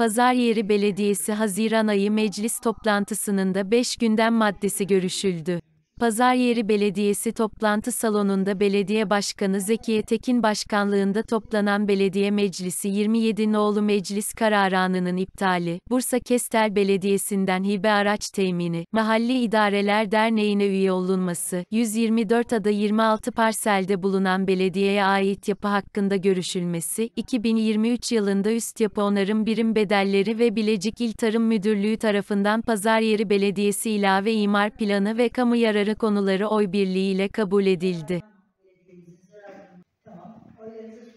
Pazaryeri Belediyesi Haziran ayı meclis toplantısının da 5 gündem maddesi görüşüldü. Pazaryeri Belediyesi toplantı salonunda Belediye Başkanı Zekiye Tekin başkanlığında toplanan Belediye Meclisi 27 Noğlu Meclis kararının iptali, Bursa Kestel Belediyesi'nden hibe araç temini, Mahalli İdareler Derneği'ne üye olunması, 124 ada 26 parselde bulunan belediyeye ait yapı hakkında görüşülmesi, 2023 yılında üst yapı onarım birim bedelleri ve Bilecik İl Tarım Müdürlüğü tarafından Pazaryeri Belediyesi ilave imar planı ve kamu yararı para konuları oy birliğiyle kabul edildi. Tamam.